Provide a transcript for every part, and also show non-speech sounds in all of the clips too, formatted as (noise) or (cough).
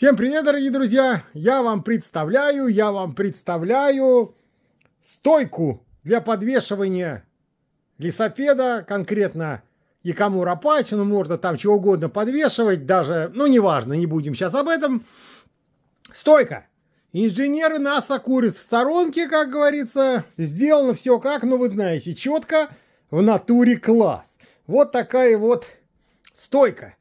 Всем привет, дорогие друзья! Я вам представляю, я вам представляю стойку для подвешивания лесопеда, конкретно Якамура Пачи, ну можно там чего угодно подвешивать, даже, ну неважно, не будем сейчас об этом. Стойка! Инженеры НАСА курят в сторонке, как говорится. Сделано все как, ну вы знаете, четко, в натуре класс. Вот такая вот стойка.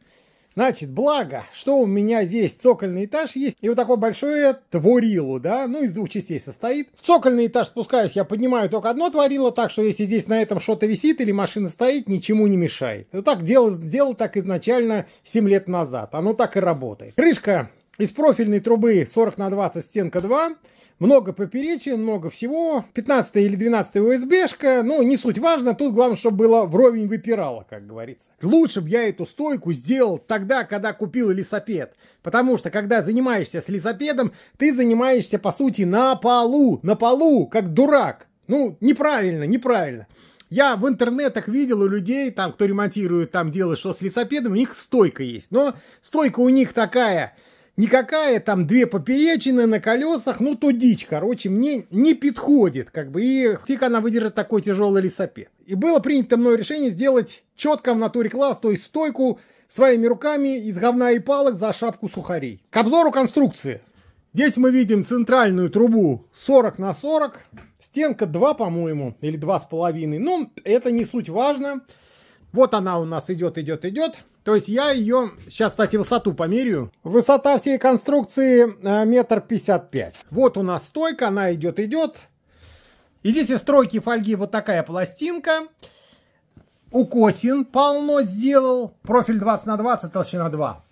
Значит, благо, что у меня здесь цокольный этаж есть, и вот такое большое творило, да, ну, из двух частей состоит. В цокольный этаж спускаюсь, я поднимаю только одно творило, так что если здесь на этом что-то висит или машина стоит, ничему не мешает. Вот так делал, делал так изначально 7 лет назад, оно так и работает. Крышка из профильной трубы 40 на 20 стенка 2, много поперечий, много всего. 15 или 12 ОСБшка, ну, не суть важно, тут главное, чтобы было вровень выпирало, как говорится. Лучше бы я эту стойку сделал тогда, когда купил лесопед. Потому что, когда занимаешься с лесопедом, ты занимаешься, по сути, на полу, на полу, как дурак. Ну, неправильно, неправильно. Я в интернетах видел у людей, там, кто ремонтирует, там делает что с лесопедом, у них стойка есть. Но стойка у них такая, никакая там две поперечины на колесах, ну то дичь, короче, мне не подходит, как бы, и фиг она выдержит такой тяжелый лесопед. И было принято мной решение сделать четко в натуре класс, то есть стойку своими руками из говна и палок за шапку сухарей. К обзору конструкции. Здесь мы видим центральную трубу 40 на 40, стенка 2, по-моему, или 2,5, ну это не суть важно. Вот она у нас идет, идет, идет. То есть я ее... Сейчас, кстати, высоту померю. Высота всей конструкции э, метр пятьдесят пять. Вот у нас стойка, она идет, идет. И здесь из стройки фольги вот такая пластинка. Укосин полно сделал. Профиль 20 на 20, толщина 2.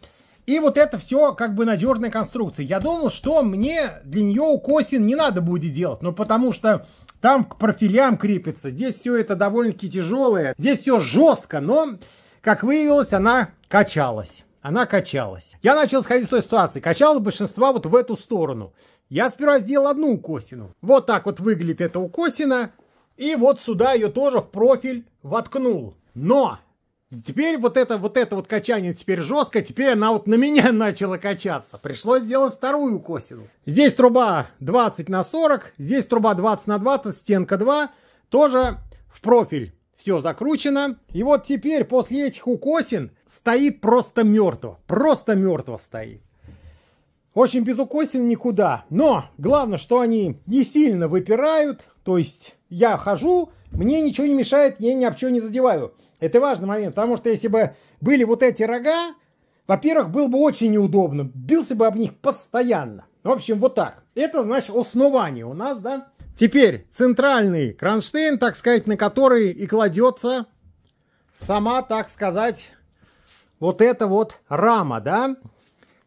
И вот это все как бы надежная конструкция. Я думал, что мне для нее укосин не надо будет делать. но ну, потому что там к профилям крепится. Здесь все это довольно-таки тяжелое. Здесь все жестко, но, как выявилось, она качалась. Она качалась. Я начал сходить с той ситуации. Качалось большинство вот в эту сторону. Я сперва сделал одну укосину. Вот так вот выглядит эта укосина. И вот сюда ее тоже в профиль воткнул. Но Теперь вот это вот это вот качание теперь жестко, теперь она вот на меня (laughs) начала качаться. Пришлось сделать вторую косину. Здесь труба 20 на 40, здесь труба 20 на 20, стенка 2, тоже в профиль. Все закручено. И вот теперь после этих укосин стоит просто мертво. Просто мертво стоит. Очень без укосин никуда. Но главное, что они не сильно выпирают. То есть я хожу, мне ничего не мешает, я ни об чего не задеваю. Это важный момент, потому что если бы были вот эти рога, во-первых, было бы очень неудобно, бился бы об них постоянно. В общем, вот так. Это значит основание у нас, да? Теперь центральный кронштейн, так сказать, на который и кладется сама, так сказать, вот эта вот рама, да?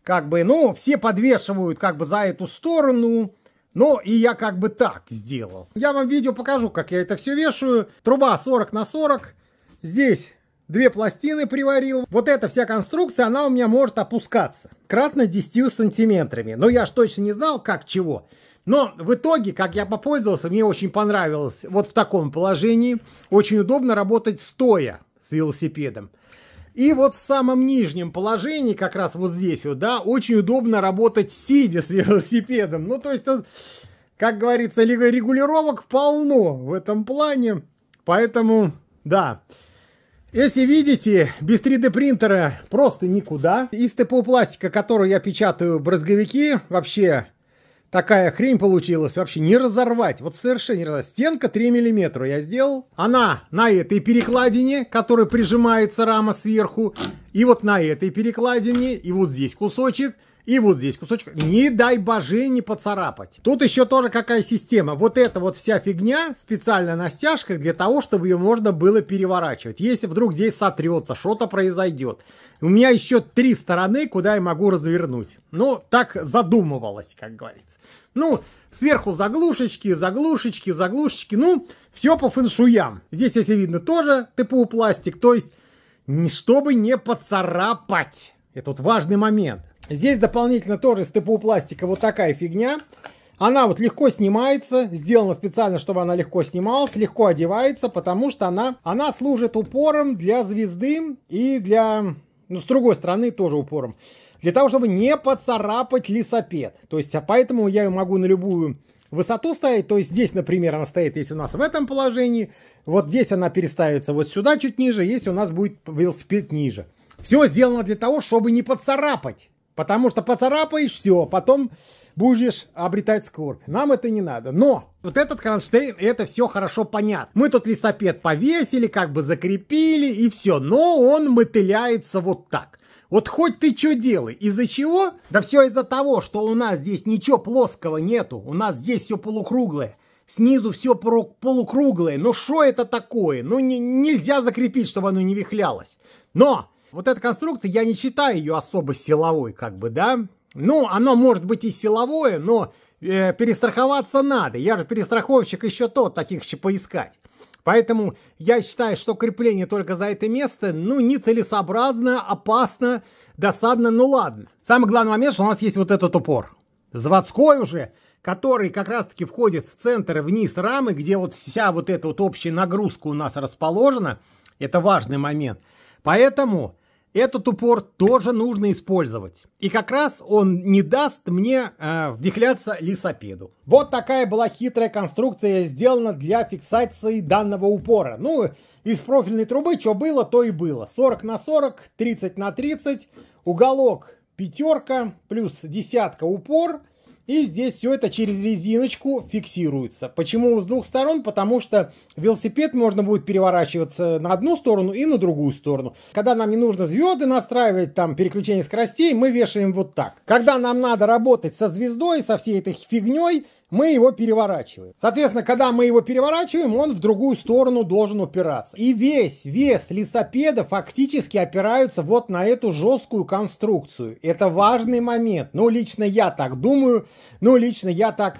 Как бы, ну, все подвешивают как бы за эту сторону, ну, и я как бы так сделал. Я вам видео покажу, как я это все вешаю. Труба 40 на 40. Здесь две пластины приварил. Вот эта вся конструкция, она у меня может опускаться. Кратно 10 сантиметрами. Но я ж точно не знал, как чего. Но в итоге, как я попользовался, мне очень понравилось вот в таком положении. Очень удобно работать стоя с велосипедом. И вот в самом нижнем положении, как раз вот здесь вот, да, очень удобно работать сидя с (laughs) велосипедом. Ну, то есть, как говорится, регулировок полно в этом плане. Поэтому, да. Если видите, без 3D принтера просто никуда. Из ТПУ пластика, который я печатаю брызговики, вообще такая хрень получилась, вообще не разорвать. Вот совершенно не разорвать. Стенка 3 миллиметра я сделал. Она на этой перекладине, которая прижимается рама сверху, и вот на этой перекладине, и вот здесь кусочек – и вот здесь кусочек. Не дай боже не поцарапать. Тут еще тоже какая система. Вот эта вот вся фигня специально на стяжках для того, чтобы ее можно было переворачивать. Если вдруг здесь сотрется, что-то произойдет. У меня еще три стороны, куда я могу развернуть. Ну, так задумывалось, как говорится. Ну, сверху заглушечки, заглушечки, заглушечки. Ну, все по фэншуям. Здесь, если видно, тоже ТПУ пластик. То есть, чтобы не поцарапать. Это вот важный момент. Здесь дополнительно тоже из ТПУ пластика вот такая фигня. Она вот легко снимается, сделана специально, чтобы она легко снималась, легко одевается, потому что она, она служит упором для звезды и для, ну, с другой стороны тоже упором. Для того, чтобы не поцарапать лесопед. То есть, а поэтому я ее могу на любую высоту ставить. То есть, здесь, например, она стоит, если у нас в этом положении. Вот здесь она переставится вот сюда чуть ниже, если у нас будет велосипед ниже. Все сделано для того, чтобы не поцарапать Потому что поцарапаешь все, потом будешь обретать скорбь. Нам это не надо. Но вот этот кронштейн, это все хорошо понятно. Мы тут лесопед повесили, как бы закрепили и все. Но он мотыляется вот так. Вот хоть ты что делай. Из-за чего? Да все из-за того, что у нас здесь ничего плоского нету. У нас здесь все полукруглое. Снизу все полукруглое. Ну что это такое? Ну не, нельзя закрепить, чтобы оно не вихлялось. Но вот эта конструкция, я не считаю ее особо силовой, как бы, да. Ну, оно может быть и силовое, но э, перестраховаться надо. Я же перестраховщик еще тот, таких еще поискать. Поэтому я считаю, что крепление только за это место, ну, нецелесообразно, опасно, досадно, ну ладно. Самый главный момент, что у нас есть вот этот упор. Заводской уже, который как раз-таки входит в центр вниз рамы, где вот вся вот эта вот общая нагрузка у нас расположена. Это важный момент. Поэтому этот упор тоже нужно использовать. И как раз он не даст мне э, вихляться лесопеду. Вот такая была хитрая конструкция сделана для фиксации данного упора. Ну, из профильной трубы что было, то и было. 40 на 40, 30 на 30, уголок пятерка, плюс десятка упор, и здесь все это через резиночку фиксируется. Почему с двух сторон? Потому что велосипед можно будет переворачиваться на одну сторону и на другую сторону. Когда нам не нужно звезды настраивать, там переключение скоростей, мы вешаем вот так. Когда нам надо работать со звездой, со всей этой фигней, мы его переворачиваем. Соответственно, когда мы его переворачиваем, он в другую сторону должен упираться. И весь вес лесопеда фактически опираются вот на эту жесткую конструкцию. Это важный момент. Ну, лично я так думаю. Ну, лично я так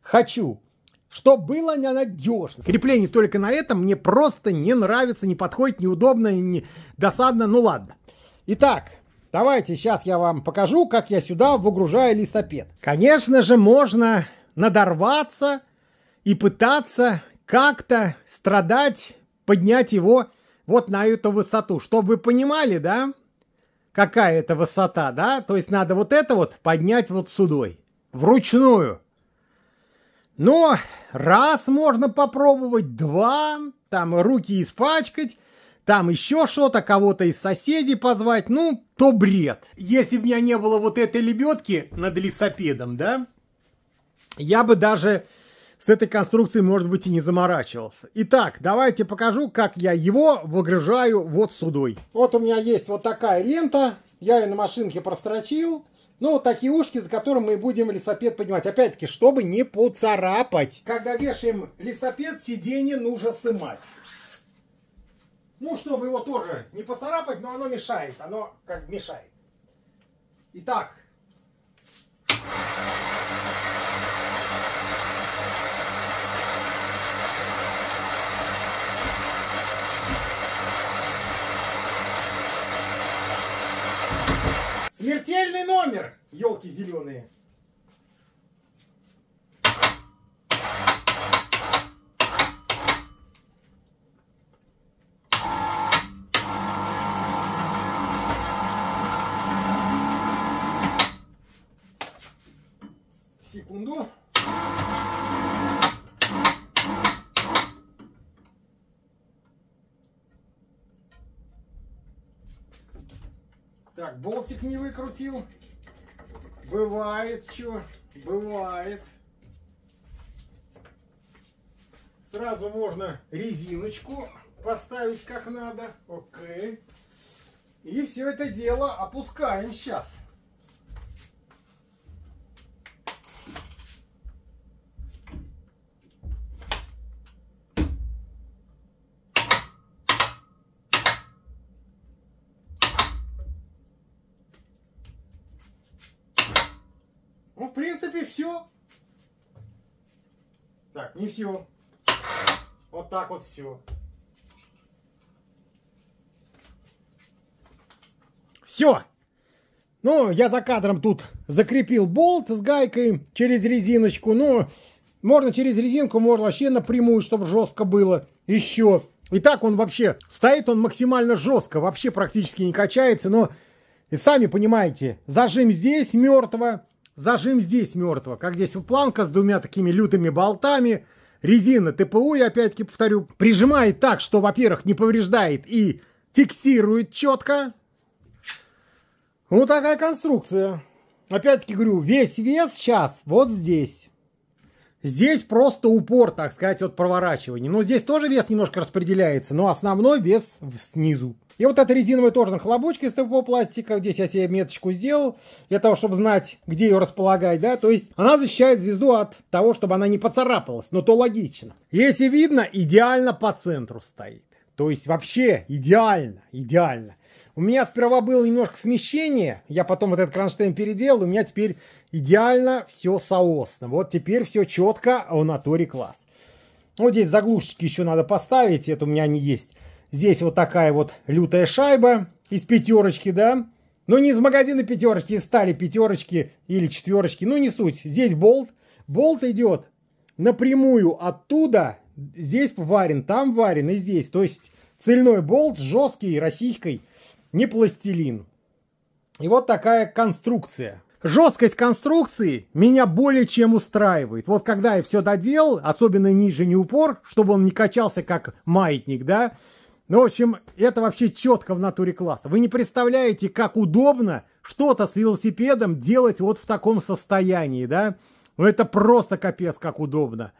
хочу. Что было ненадежно. Крепление только на этом мне просто не нравится, не подходит, неудобно, не досадно. Ну ладно. Итак, давайте сейчас я вам покажу, как я сюда выгружаю лесопед. Конечно же, можно надорваться и пытаться как-то страдать, поднять его вот на эту высоту. Чтобы вы понимали, да, какая это высота, да? То есть надо вот это вот поднять вот судой вручную. Но раз можно попробовать, два, там руки испачкать, там еще что-то, кого-то из соседей позвать, ну, то бред. Если бы у меня не было вот этой лебедки над лесопедом, да, я бы даже с этой конструкцией, может быть, и не заморачивался. Итак, давайте покажу, как я его выгружаю вот судой. Вот у меня есть вот такая лента, я ее на машинке прострочил, ну, такие ушки, за которым мы будем лесопед поднимать. Опять-таки, чтобы не поцарапать. Когда вешаем лесопед, сиденье нужно сымать. Ну, чтобы его тоже не поцарапать, но оно мешает. Оно как мешает. Итак. Thank Смертельный номер! Елки зеленые. Секунду. Так, болтик не выкрутил. Бывает что, бывает. Сразу можно резиночку поставить как надо. Окей. И все это дело опускаем сейчас. все. Так, не все. Вот так вот все. Все. Ну, я за кадром тут закрепил болт с гайкой через резиночку. Ну, можно через резинку, можно вообще напрямую, чтобы жестко было еще. И так он вообще, стоит он максимально жестко, вообще практически не качается. Но, и сами понимаете, зажим здесь мертво, зажим здесь мертвого, как здесь планка с двумя такими лютыми болтами, резина ТПУ, я опять-таки повторю, прижимает так, что, во-первых, не повреждает и фиксирует четко. Вот такая конструкция. Опять-таки говорю, весь вес сейчас вот здесь. Здесь просто упор, так сказать, от проворачивания. Но здесь тоже вес немножко распределяется, но основной вес снизу. И вот эта резиновая тоже хлобучка из ТПО пластика. Здесь я себе меточку сделал, для того, чтобы знать, где ее располагать, да. То есть она защищает звезду от того, чтобы она не поцарапалась, но то логично. Если видно, идеально по центру стоит. То есть вообще идеально, идеально. У меня сперва было немножко смещение, я потом вот этот кронштейн переделал, у меня теперь идеально все соосно. Вот теперь все четко, а в натуре класс. Вот здесь заглушечки еще надо поставить, это у меня они есть. Здесь вот такая вот лютая шайба из пятерочки, да? Но ну, не из магазина пятерочки, из стали пятерочки или четверочки. Ну, не суть. Здесь болт. Болт идет напрямую оттуда. Здесь варен, там варен и здесь. То есть цельной болт, жесткий, российской, не пластилин. И вот такая конструкция. Жесткость конструкции меня более чем устраивает. Вот когда я все доделал, особенно ниже не упор, чтобы он не качался как маятник, да, ну, в общем, это вообще четко в натуре класса. Вы не представляете, как удобно что-то с велосипедом делать вот в таком состоянии, да? Ну, это просто капец, как удобно.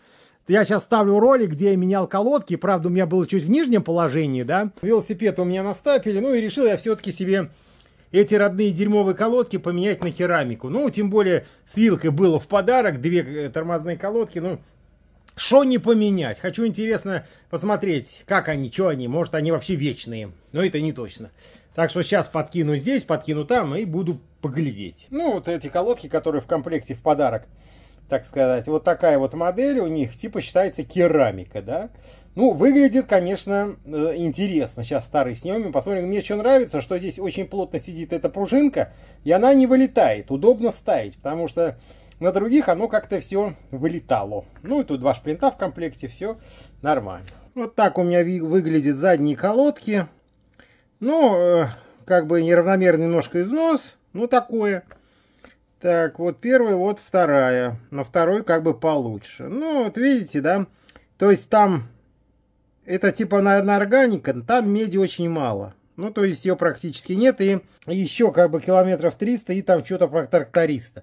Я сейчас ставлю ролик, где я менял колодки. Правда, у меня было чуть в нижнем положении, да? Велосипед у меня на стапеле. Ну, и решил я все-таки себе эти родные дерьмовые колодки поменять на керамику. Ну, тем более, с вилкой было в подарок. Две э, тормозные колодки, ну, что не поменять? Хочу интересно посмотреть, как они, что они. Может, они вообще вечные. Но это не точно. Так что сейчас подкину здесь, подкину там и буду поглядеть. Ну, вот эти колодки, которые в комплекте в подарок, так сказать. Вот такая вот модель у них, типа, считается керамика, да? Ну, выглядит, конечно, э, интересно. Сейчас старый снимем. Посмотрим, мне что нравится, что здесь очень плотно сидит эта пружинка. И она не вылетает. Удобно ставить, потому что на других оно как-то все вылетало. Ну и тут два шпринта в комплекте, все нормально. Вот так у меня выглядят задние колодки. Ну, э, как бы неравномерный немножко износ, ну такое. Так, вот первая, вот вторая. На второй как бы получше. Ну, вот видите, да? То есть там, это типа, наверное, органика, там меди очень мало. Ну, то есть ее практически нет. И еще как бы километров 300, и там что-то про тракториста.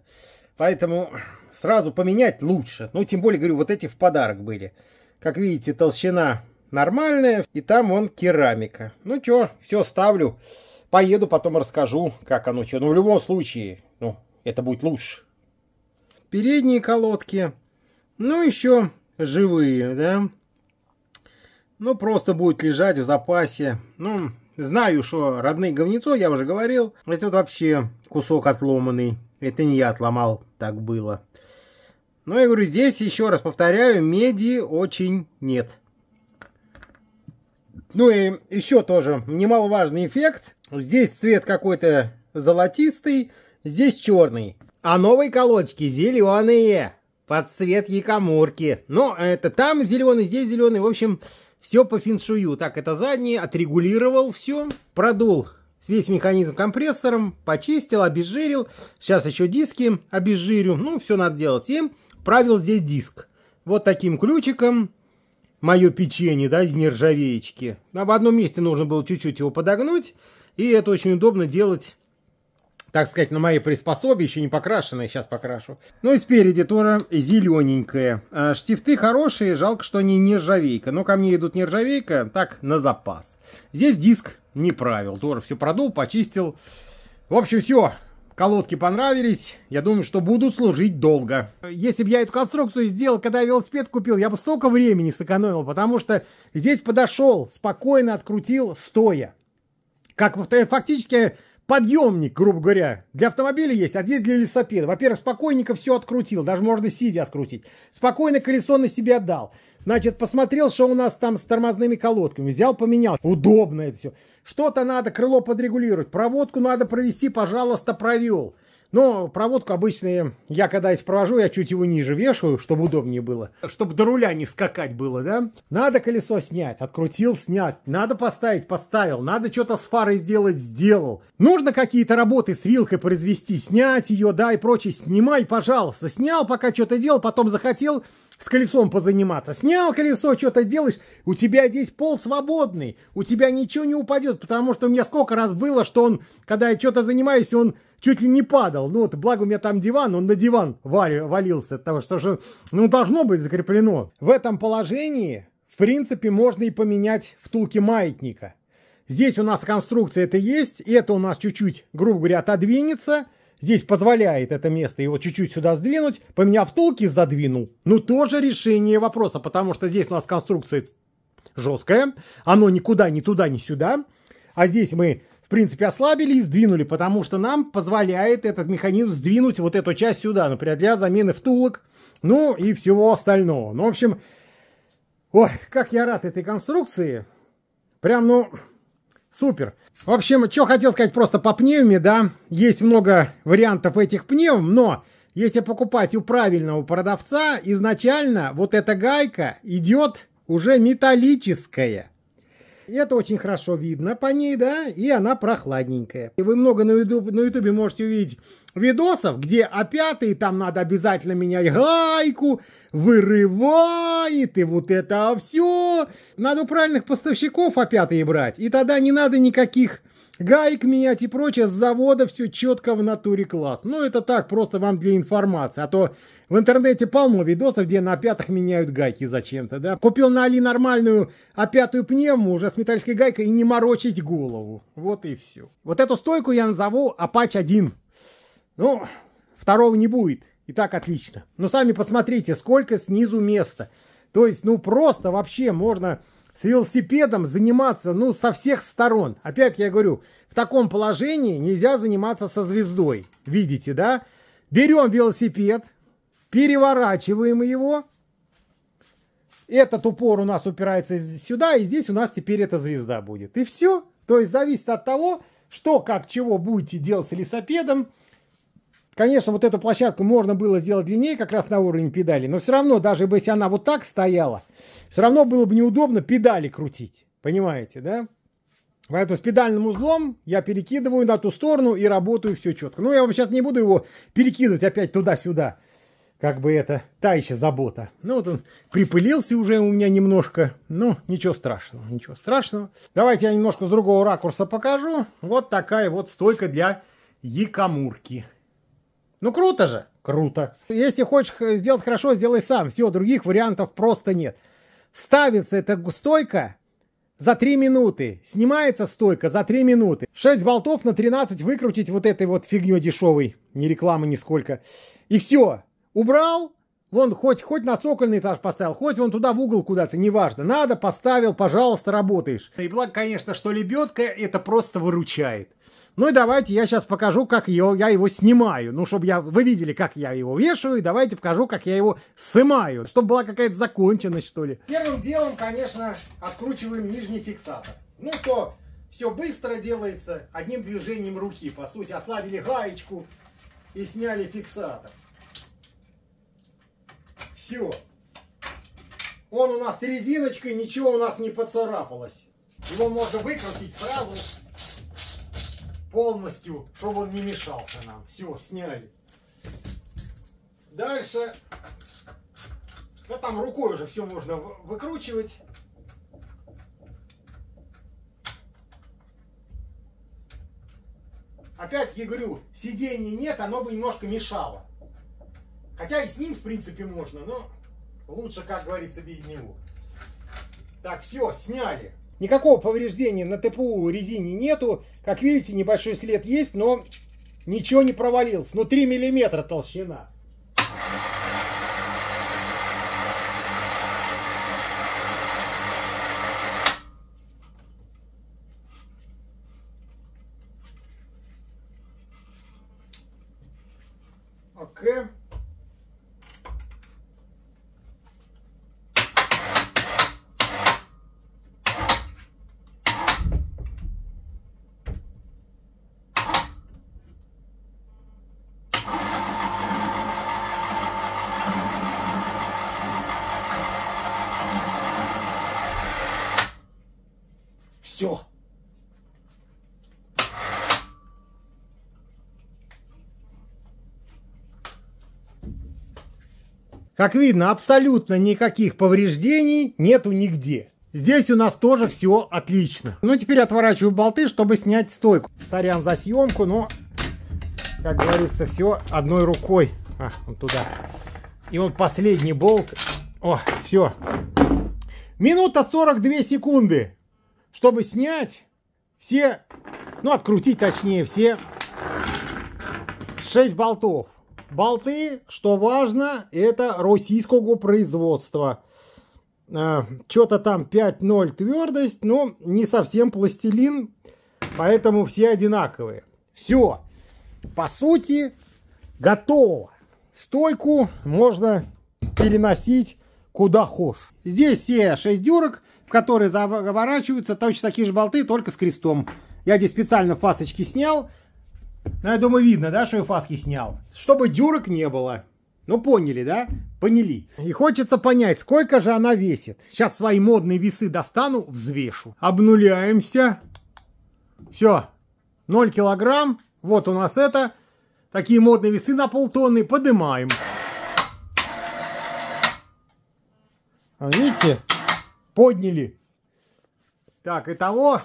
Поэтому сразу поменять лучше. Ну, тем более, говорю, вот эти в подарок были. Как видите, толщина нормальная, и там вон керамика. Ну чё, все ставлю. Поеду, потом расскажу, как оно чё. Ну, в любом случае, ну, это будет лучше. Передние колодки. Ну, еще живые, да. Ну, просто будет лежать в запасе. Ну, знаю, что родные говнецо, я уже говорил. Это а вот вообще кусок отломанный. Это не я отломал, так было. Но я говорю, здесь, еще раз повторяю, меди очень нет. Ну и еще тоже немаловажный эффект. Здесь цвет какой-то золотистый, здесь черный. А новые колодочки зеленые под цвет якоморки. Но это там зеленый, здесь зеленый. В общем, все по феншую. Так, это задний, отрегулировал все, продул весь механизм компрессором, почистил, обезжирил. Сейчас еще диски обезжирю. Ну, все надо делать. И правил здесь диск. Вот таким ключиком мое печенье, да, из нержавеечки. А в одном месте нужно было чуть-чуть его подогнуть. И это очень удобно делать так сказать, на моей приспособе, еще не покрашенной, сейчас покрашу. Ну и спереди тоже зелененькое. А, штифты хорошие, жалко, что они нержавейка, но ко мне идут нержавейка, так, на запас. Здесь диск не правил. Тоже все продул, почистил. В общем, все. Колодки понравились. Я думаю, что будут служить долго. Если бы я эту конструкцию сделал, когда я велосипед купил, я бы столько времени сэкономил, потому что здесь подошел, спокойно открутил, стоя. Как фактически подъемник, грубо говоря, для автомобиля есть, а здесь для велосипеда. Во-первых, спокойненько все открутил, даже можно сидя открутить. Спокойно колесо на себе отдал. Значит, посмотрел, что у нас там с тормозными колодками. Взял, поменял. Удобно это все. Что-то надо крыло подрегулировать. Проводку надо провести, пожалуйста, провел. Но проводку обычные, я когда их провожу, я чуть его ниже вешаю, чтобы удобнее было. Чтобы до руля не скакать было, да? Надо колесо снять, открутил, снять. Надо поставить, поставил. Надо что-то с фарой сделать, сделал. Нужно какие-то работы с вилкой произвести, снять ее, да, и прочее. Снимай, пожалуйста. Снял, пока что-то делал, потом захотел с колесом позаниматься. Снял колесо, что-то делаешь, у тебя здесь пол свободный, у тебя ничего не упадет, потому что у меня сколько раз было, что он, когда я что-то занимаюсь, он чуть ли не падал. Ну, вот, благо у меня там диван, он на диван вали, валился от того, что же, ну, должно быть закреплено. В этом положении, в принципе, можно и поменять втулки маятника. Здесь у нас конструкция это есть, и это у нас чуть-чуть, грубо говоря, отодвинется. Здесь позволяет это место его чуть-чуть сюда сдвинуть, поменяв втулки, задвинул. Ну, тоже решение вопроса, потому что здесь у нас конструкция жесткая, оно никуда, ни туда, ни сюда. А здесь мы в принципе, ослабили и сдвинули, потому что нам позволяет этот механизм сдвинуть вот эту часть сюда, например, для замены втулок, ну и всего остального. Ну, в общем, ой, как я рад этой конструкции. Прям, ну, супер. В общем, что хотел сказать просто по пневме, да, есть много вариантов этих пневм, но если покупать у правильного продавца, изначально вот эта гайка идет уже металлическая. И это очень хорошо видно по ней, да, и она прохладненькая. И вы много на ютубе на YouTube можете увидеть видосов, где опятые, там надо обязательно менять гайку, вырывает, и вот это все. Надо у правильных поставщиков опятые брать, и тогда не надо никаких Гаек менять и прочее с завода все четко в натуре класс. Ну, это так, просто вам для информации. А то в интернете полно видосов, где на пятых меняют гайки зачем-то, да. Купил на Али нормальную опятую а пневму уже с металлической гайкой и не морочить голову. Вот и все. Вот эту стойку я назову Apache 1. Ну, второго не будет. И так отлично. Но сами посмотрите, сколько снизу места. То есть, ну, просто вообще можно с велосипедом заниматься, ну, со всех сторон. Опять я говорю, в таком положении нельзя заниматься со звездой. Видите, да? Берем велосипед, переворачиваем его. Этот упор у нас упирается сюда, и здесь у нас теперь эта звезда будет. И все. То есть зависит от того, что, как, чего будете делать с велосипедом. Конечно, вот эту площадку можно было сделать длиннее как раз на уровень педали, но все равно, даже бы если она вот так стояла, все равно было бы неудобно педали крутить. Понимаете, да? Поэтому с педальным узлом я перекидываю на ту сторону и работаю все четко. Ну, я вам сейчас не буду его перекидывать опять туда-сюда. Как бы это та еще забота. Ну, вот он припылился уже у меня немножко. Ну, ничего страшного, ничего страшного. Давайте я немножко с другого ракурса покажу. Вот такая вот стойка для якомурки. Ну круто же! Круто. Если хочешь сделать хорошо, сделай сам. Все, других вариантов просто нет. Ставится эта стойка за 3 минуты. Снимается стойка за 3 минуты. 6 болтов на 13 выкрутить вот этой вот фигню дешевой. Ни рекламы, нисколько. И все. Убрал, Вон, хоть, хоть на цокольный этаж поставил, хоть вон туда в угол куда-то, неважно. Надо, поставил, пожалуйста, работаешь. И благо, конечно, что лебедка это просто выручает. Ну и давайте я сейчас покажу, как ее, я его снимаю. Ну, чтобы я, вы видели, как я его вешаю, и давайте покажу, как я его снимаю, Чтобы была какая-то законченность, что ли. Первым делом, конечно, откручиваем нижний фиксатор. Ну, то все быстро делается одним движением руки. По сути, ослабили гаечку и сняли фиксатор. Все. Он у нас резиночкой, ничего у нас не поцарапалось. Его можно выкрутить сразу полностью, чтобы он не мешался нам. Все, сняли. Дальше. Да там рукой уже все можно выкручивать. Опять-таки говорю, сидений нет, оно бы немножко мешало. Хотя и с ним, в принципе, можно, но лучше, как говорится, без него. Так, все, сняли. Никакого повреждения на ТПУ резине нету. Как видите, небольшой след есть, но ничего не провалилось. Ну, 3 миллиметра толщина. Okay. Как видно, абсолютно никаких повреждений нету нигде. Здесь у нас тоже все отлично. Ну, теперь отворачиваю болты, чтобы снять стойку. Сорян за съемку, но, как говорится, все одной рукой. А, он туда. И вот последний болт. О, все. Минута 42 секунды, чтобы снять все, ну, открутить точнее, все 6 болтов болты, что важно, это российского производства. А, Что-то там 5.0 твердость, но не совсем пластилин, поэтому все одинаковые. Все, по сути, готово. Стойку можно переносить куда хочешь. Здесь все 6 дюрок, в которые заворачиваются точно такие же болты, только с крестом. Я здесь специально фасочки снял, ну, я думаю, видно, да, что я фаски снял. Чтобы дюрок не было. Ну, поняли, да? Поняли. И хочется понять, сколько же она весит. Сейчас свои модные весы достану, взвешу. Обнуляемся. Все. 0 килограмм. Вот у нас это. Такие модные весы на полтонны. Поднимаем. А видите? Подняли. Так, итого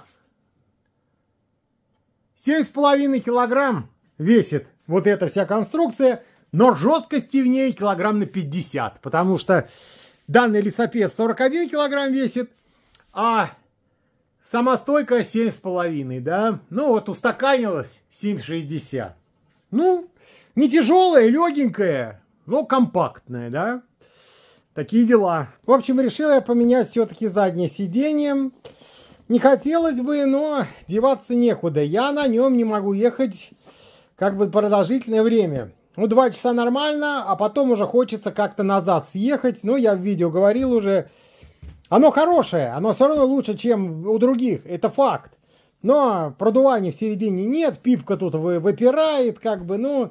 7,5 килограмм весит вот эта вся конструкция, но жесткости в ней килограмм на 50, потому что данный лесопед 41 килограмм весит, а сама стойка 7,5, да? Ну вот устаканилась 7,60. Ну, не тяжелая, легенькая, но компактная, да? Такие дела. В общем, решил я поменять все-таки заднее сиденье. Не хотелось бы, но деваться некуда. Я на нем не могу ехать как бы продолжительное время. Ну, два часа нормально, а потом уже хочется как-то назад съехать. Но ну, я в видео говорил уже. Оно хорошее, оно все равно лучше, чем у других. Это факт. Но продувания в середине нет, пипка тут выпирает, как бы, ну...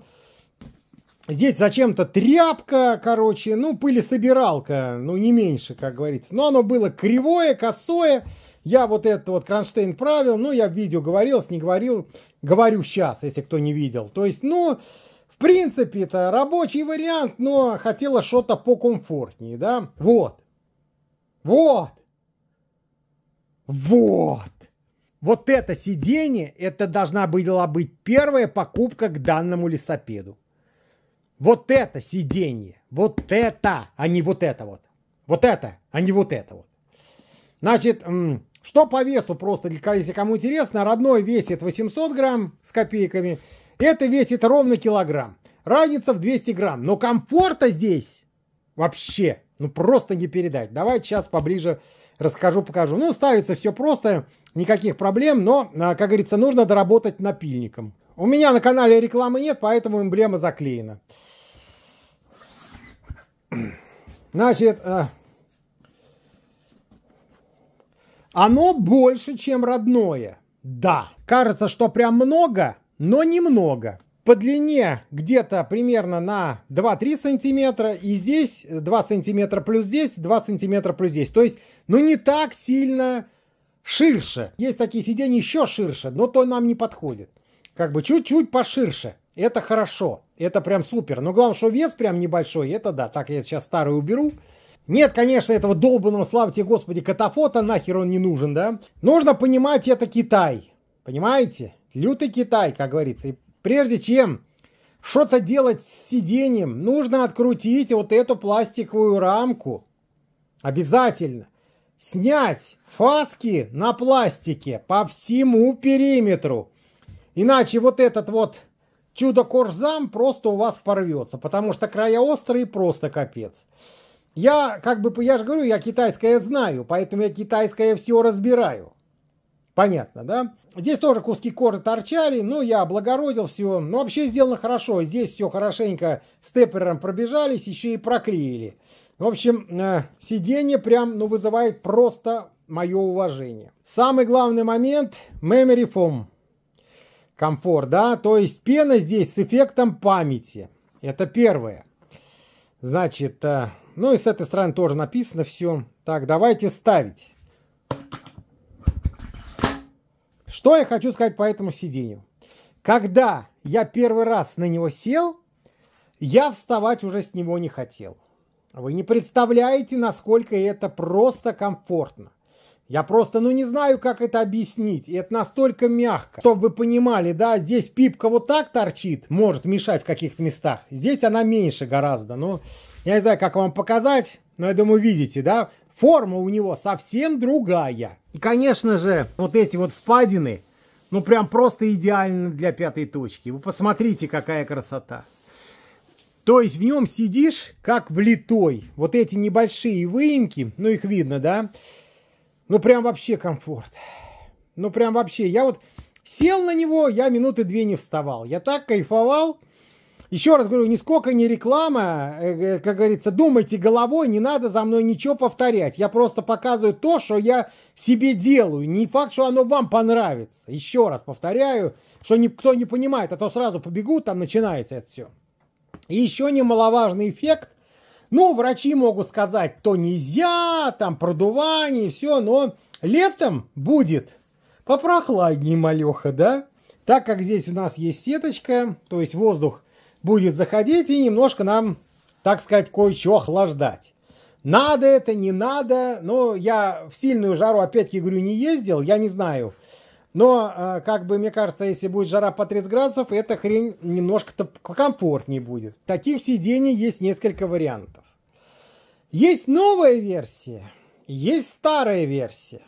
Здесь зачем-то тряпка, короче, ну, пылесобиралка, ну, не меньше, как говорится. Но оно было кривое, косое, я вот это вот кронштейн правил, ну, я в видео говорил, не говорил, говорю сейчас, если кто не видел. То есть, ну, в принципе, это рабочий вариант, но хотела что-то покомфортнее, да? Вот. Вот. Вот. Вот это сиденье, это должна была быть первая покупка к данному лесопеду. Вот это сиденье. Вот это, а не вот это вот. Вот это, а не вот это вот. Значит, что по весу просто, если кому интересно, родной весит 800 грамм с копейками, это весит ровно килограмм. Разница в 200 грамм, но комфорта здесь вообще, ну просто не передать. Давайте сейчас поближе расскажу, покажу. Ну, ставится все просто, никаких проблем, но, а, как говорится, нужно доработать напильником. У меня на канале рекламы нет, поэтому эмблема заклеена. Значит, а, Оно больше, чем родное. Да. Кажется, что прям много, но немного. По длине где-то примерно на 2-3 сантиметра. И здесь 2 сантиметра плюс здесь, 2 сантиметра плюс здесь. То есть, ну не так сильно ширше. Есть такие сиденья еще ширше, но то нам не подходит. Как бы чуть-чуть поширше. Это хорошо. Это прям супер. Но главное, что вес прям небольшой. Это да. Так, я сейчас старый уберу. Нет, конечно, этого долбанного, славьте господи, катафота, нахер он не нужен, да? Нужно понимать, это Китай. Понимаете? Лютый Китай, как говорится. И прежде чем что-то делать с сиденьем, нужно открутить вот эту пластиковую рамку. Обязательно. Снять фаски на пластике по всему периметру. Иначе вот этот вот чудо коржзам просто у вас порвется, потому что края острые просто капец. Я, как бы, я же говорю, я китайское знаю, поэтому я китайское все разбираю. Понятно, да? Здесь тоже куски кожи торчали, но ну, я облагородил все. Но вообще сделано хорошо. Здесь все хорошенько степером пробежались, еще и проклеили. В общем, э, сиденье прям, ну, вызывает просто мое уважение. Самый главный момент – memory foam. Комфорт, да? То есть пена здесь с эффектом памяти. Это первое. Значит, э, ну и с этой стороны тоже написано все. Так, давайте ставить. Что я хочу сказать по этому сиденью? Когда я первый раз на него сел, я вставать уже с него не хотел. Вы не представляете, насколько это просто комфортно. Я просто, ну, не знаю, как это объяснить. И это настолько мягко. Чтобы вы понимали, да, здесь пипка вот так торчит, может мешать в каких-то местах. Здесь она меньше гораздо, но... Я не знаю, как вам показать, но я думаю, видите, да? Форма у него совсем другая. И, конечно же, вот эти вот впадины, ну, прям просто идеально для пятой точки. Вы посмотрите, какая красота. То есть в нем сидишь как влитой. Вот эти небольшие выемки, ну, их видно, да? Ну, прям вообще комфорт. Ну, прям вообще. Я вот сел на него, я минуты две не вставал. Я так кайфовал. Еще раз говорю, нисколько не реклама, э, э, как говорится, думайте головой, не надо за мной ничего повторять. Я просто показываю то, что я себе делаю. Не факт, что оно вам понравится. Еще раз повторяю, что никто не понимает, а то сразу побегут, там начинается это все. И еще немаловажный эффект. Ну, врачи могут сказать, то нельзя, там продувание и все, но летом будет попрохладнее, малеха, да? Так как здесь у нас есть сеточка, то есть воздух будет заходить и немножко нам, так сказать, кое-чего охлаждать. Надо это, не надо. Но я в сильную жару, опять-таки, говорю, не ездил, я не знаю. Но, э, как бы, мне кажется, если будет жара по 30 градусов, эта хрень немножко-то комфортнее будет. Таких сидений есть несколько вариантов. Есть новая версия, есть старая версия.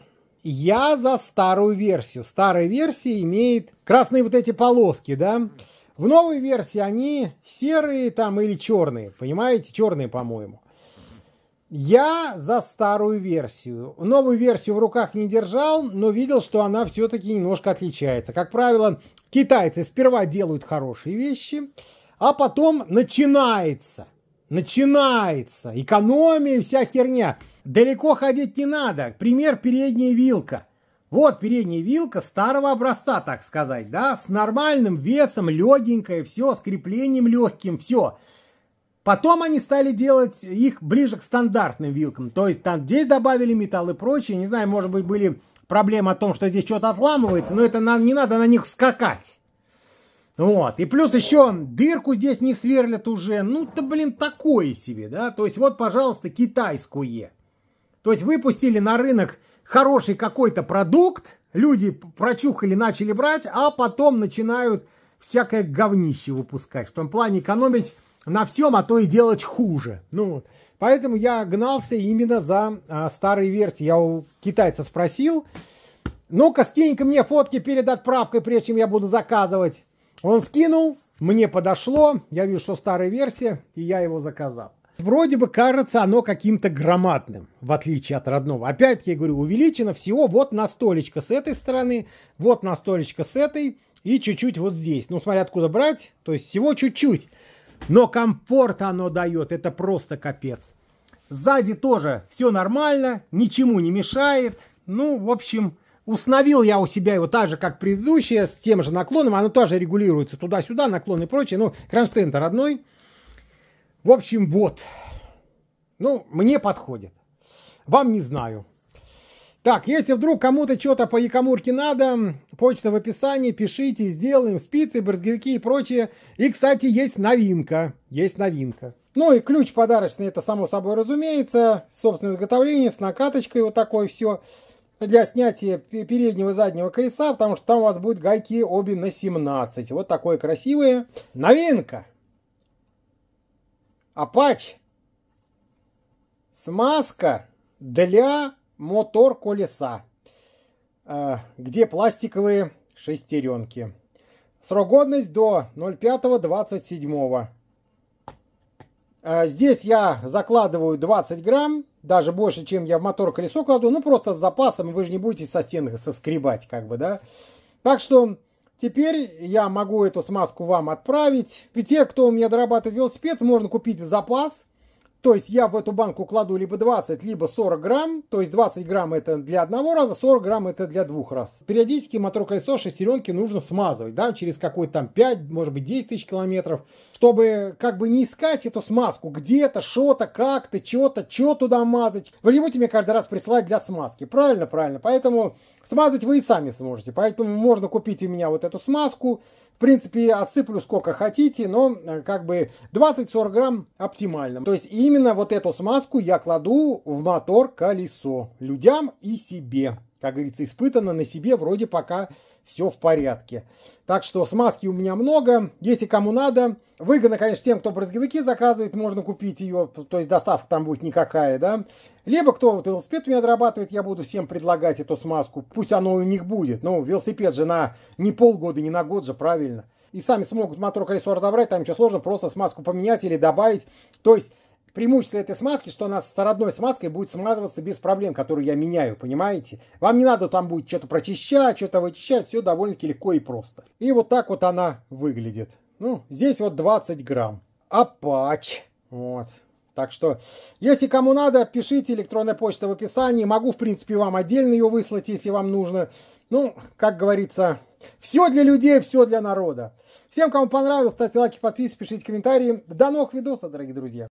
Я за старую версию. Старая версия имеет красные вот эти полоски, да? В новой версии они серые там или черные, понимаете? Черные, по-моему. Я за старую версию. Новую версию в руках не держал, но видел, что она все-таки немножко отличается. Как правило, китайцы сперва делают хорошие вещи, а потом начинается. Начинается. Экономия, вся херня. Далеко ходить не надо. Пример передняя вилка – вот передняя вилка старого образца, так сказать, да, с нормальным весом, легенькое, все, с креплением легким, все. Потом они стали делать их ближе к стандартным вилкам. То есть там здесь добавили металл и прочее. Не знаю, может быть, были проблемы о том, что здесь что-то отламывается, но это нам не надо на них скакать. Вот. И плюс еще дырку здесь не сверлят уже. Ну-то, блин, такое себе, да. То есть вот, пожалуйста, китайскую, То есть выпустили на рынок хороший какой-то продукт, люди прочухали, начали брать, а потом начинают всякое говнище выпускать. В том плане экономить на всем, а то и делать хуже. Ну, поэтому я гнался именно за а, старые версии. Я у китайца спросил, ну-ка скинь-ка мне фотки перед отправкой, прежде чем я буду заказывать. Он скинул, мне подошло, я вижу, что старая версия, и я его заказал. Вроде бы кажется оно каким-то громадным, в отличие от родного. Опять-таки, я говорю, увеличено всего вот на столечко с этой стороны, вот на столечко с этой и чуть-чуть вот здесь. Ну, смотря откуда брать, то есть всего чуть-чуть. Но комфорт оно дает, это просто капец. Сзади тоже все нормально, ничему не мешает. Ну, в общем, установил я у себя его так же, как предыдущее, с тем же наклоном. Оно тоже регулируется туда-сюда, наклон и прочее. Ну, кронштейн-то родной. В общем, вот. Ну, мне подходит. Вам не знаю. Так, если вдруг кому-то что-то по Якомурке надо, почта в описании, пишите, сделаем спицы, брызговики и прочее. И, кстати, есть новинка. Есть новинка. Ну и ключ подарочный, это само собой разумеется. Собственное изготовление с накаточкой, вот такое все. Для снятия переднего и заднего колеса, потому что там у вас будут гайки обе на 17. Вот такое красивое. Новинка! Апач. Смазка для мотор колеса, а, где пластиковые шестеренки. Срок годность до 05.27. А, здесь я закладываю 20 грамм, даже больше, чем я в мотор колесо кладу, ну просто с запасом, вы же не будете со стен соскребать, как бы, да. Так что Теперь я могу эту смазку вам отправить. Те, кто у меня дорабатывает велосипед, можно купить в запас. То есть я в эту банку кладу либо 20, либо 40 грамм. То есть 20 грамм это для одного раза, 40 грамм это для двух раз. Периодически мотор колесо шестеренки нужно смазывать, да, через какой-то там 5, может быть 10 тысяч километров, чтобы как бы не искать эту смазку где-то, что-то, как-то, что-то, что туда мазать. Вы не будете мне каждый раз присылать для смазки. Правильно, правильно. Поэтому смазать вы и сами сможете. Поэтому можно купить у меня вот эту смазку, в принципе, отсыплю сколько хотите, но э, как бы 20-40 грамм оптимально. То есть именно вот эту смазку я кладу в мотор колесо людям и себе. Как говорится, испытано на себе вроде пока все в порядке. Так что смазки у меня много, если кому надо. Выгодно, конечно, тем, кто брызговики заказывает, можно купить ее, то есть доставка там будет никакая, да. Либо кто вот велосипед у меня дорабатывает, я буду всем предлагать эту смазку, пусть оно у них будет. Но ну, велосипед же на не полгода, не на год же, правильно. И сами смогут мотор колесо разобрать, там ничего сложного, просто смазку поменять или добавить. То есть преимущество этой смазки, что она с родной смазкой будет смазываться без проблем, которую я меняю, понимаете? Вам не надо там будет что-то прочищать, что-то вычищать, все довольно-таки легко и просто. И вот так вот она выглядит. Ну, здесь вот 20 грамм. Апач. Вот. Так что, если кому надо, пишите, электронная почта в описании. Могу, в принципе, вам отдельно ее выслать, если вам нужно. Ну, как говорится, все для людей, все для народа. Всем, кому понравилось, ставьте лайки, подписывайтесь, пишите комментарии. До новых видосов, дорогие друзья.